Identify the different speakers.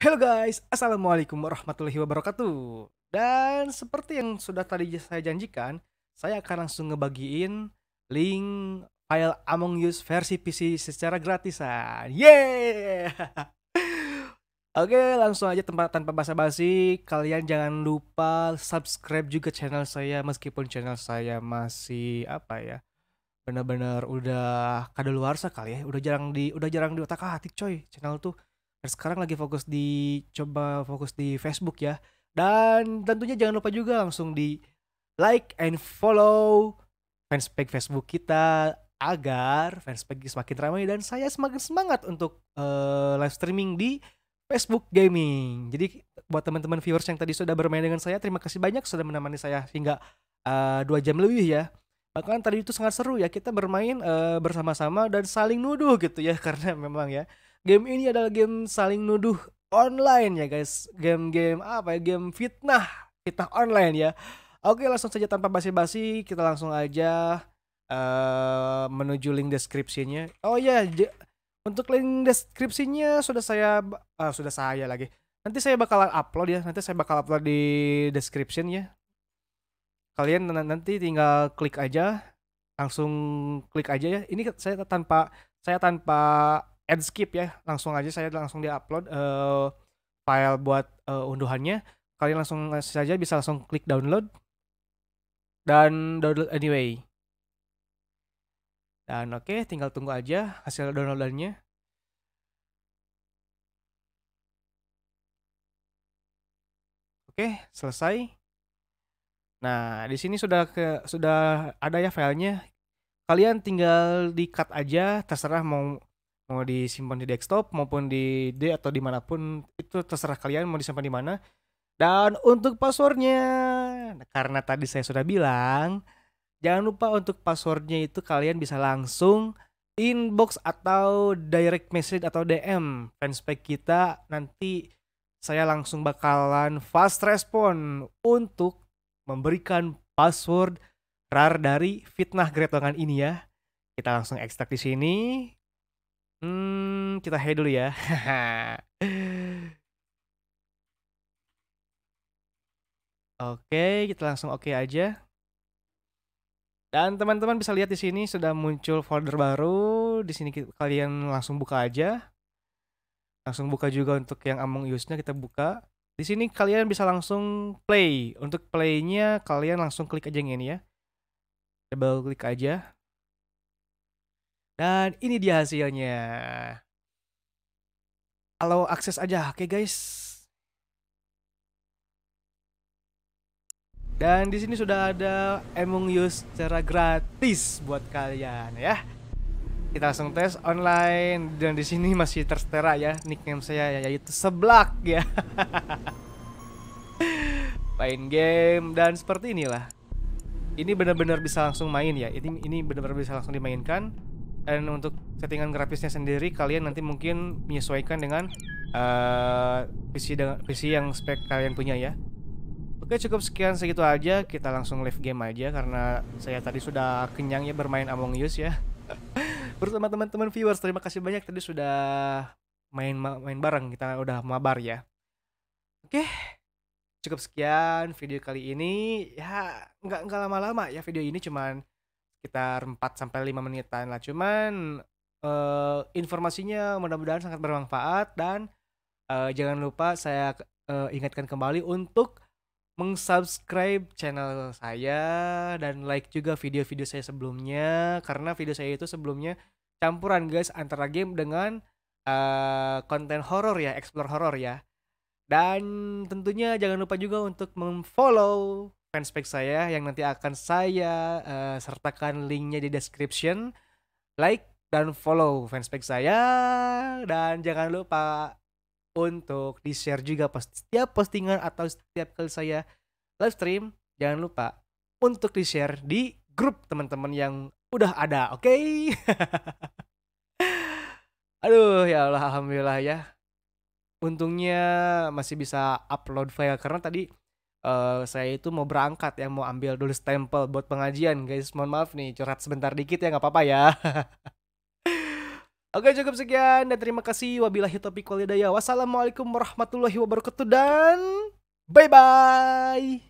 Speaker 1: Hello guys, Assalamualaikum warahmatullahi wabarakatuh Dan seperti yang sudah tadi saya janjikan Saya akan langsung ngebagiin link file Among Us versi PC secara gratisan Yeay! Oke langsung aja tempat tanpa basa-basi Kalian jangan lupa subscribe juga channel saya Meskipun channel saya masih apa ya benar-benar udah kadaluarsa kali ya Udah jarang di udah jarang di otak hati coy Channel tuh sekarang lagi fokus di coba fokus di Facebook ya. Dan tentunya jangan lupa juga langsung di like and follow fanspage Facebook kita agar fanspage semakin ramai dan saya semakin semangat untuk uh, live streaming di Facebook Gaming. Jadi buat teman-teman viewers yang tadi sudah bermain dengan saya, terima kasih banyak sudah menemani saya hingga uh, jam lebih ya. Bahkan tadi itu sangat seru ya kita bermain uh, bersama-sama dan saling nuduh gitu ya karena memang ya game ini adalah game saling nuduh online ya guys. Game-game apa ya? Game fitnah, fitnah online ya. Oke, langsung saja tanpa basi-basi kita langsung aja uh, menuju link deskripsinya. Oh ya, yeah. untuk link deskripsinya sudah saya uh, sudah saya lagi. Nanti saya bakalan upload ya. Nanti saya bakal upload di description ya. Kalian nanti tinggal klik aja langsung klik aja ya. Ini saya tanpa saya tanpa and skip ya langsung aja saya langsung diupload uh, file buat uh, unduhannya kalian langsung saja bisa langsung klik download dan download anyway dan oke okay, tinggal tunggu aja hasil downloadannya oke okay, selesai nah di sini sudah ke sudah ada ya filenya kalian tinggal di cut aja terserah mau mau disimpan di desktop maupun di D atau dimanapun itu terserah kalian mau disimpan di mana dan untuk passwordnya nah, karena tadi saya sudah bilang jangan lupa untuk passwordnya itu kalian bisa langsung inbox atau direct message atau DM fanspage kita nanti saya langsung bakalan fast respon untuk memberikan password rar dari fitnah geretongan ini ya kita langsung ekstrak di sini Hmm, kita hey dulu ya. Oke, kita langsung oke okay aja. Dan teman-teman bisa lihat di sini sudah muncul folder baru. Di sini kalian langsung buka aja. Langsung buka juga untuk yang Among Us-nya kita buka. Di sini kalian bisa langsung play. Untuk play-nya kalian langsung klik aja yang ini ya. Double klik aja. Dan ini dia hasilnya. Kalau akses aja, oke okay guys. Dan di sini sudah ada emung Us secara gratis buat kalian ya. Kita langsung tes online dan di sini masih tertera ya nickname saya ya, yaitu Seblak ya. main game dan seperti inilah. Ini benar-benar bisa langsung main ya. Ini ini benar-benar bisa langsung dimainkan dan untuk settingan grafisnya sendiri kalian nanti mungkin menyesuaikan dengan uh, PC dengan PC yang spek kalian punya ya. Oke cukup sekian segitu aja kita langsung live game aja karena saya tadi sudah kenyang ya bermain Among Us ya. Bersama teman-teman viewers terima kasih banyak tadi sudah main main bareng kita udah mabar ya. Oke cukup sekian video kali ini ya nggak nggak lama-lama ya video ini cuman sekitar 4 sampai 5 menitan lah. Cuman uh, informasinya mudah-mudahan sangat bermanfaat dan uh, jangan lupa saya uh, ingatkan kembali untuk mengsubscribe channel saya dan like juga video-video saya sebelumnya karena video saya itu sebelumnya campuran guys antara game dengan uh, konten horor ya, explore horor ya. Dan tentunya jangan lupa juga untuk memfollow fanspage saya yang nanti akan saya uh, sertakan linknya di description. Like dan follow fanspage saya dan jangan lupa untuk di-share juga post setiap postingan atau setiap kali saya live stream. Jangan lupa untuk di-share di grup teman-teman yang udah ada, oke? Okay? Aduh, ya Allah, alhamdulillah ya. Untungnya masih bisa upload file karena tadi uh, saya itu mau berangkat ya mau ambil dulu stempel buat pengajian guys mohon maaf nih curhat sebentar dikit ya nggak apa-apa ya Oke cukup sekian dan terima kasih wabillahi taufiq walhidayah wassalamualaikum warahmatullahi wabarakatuh dan bye bye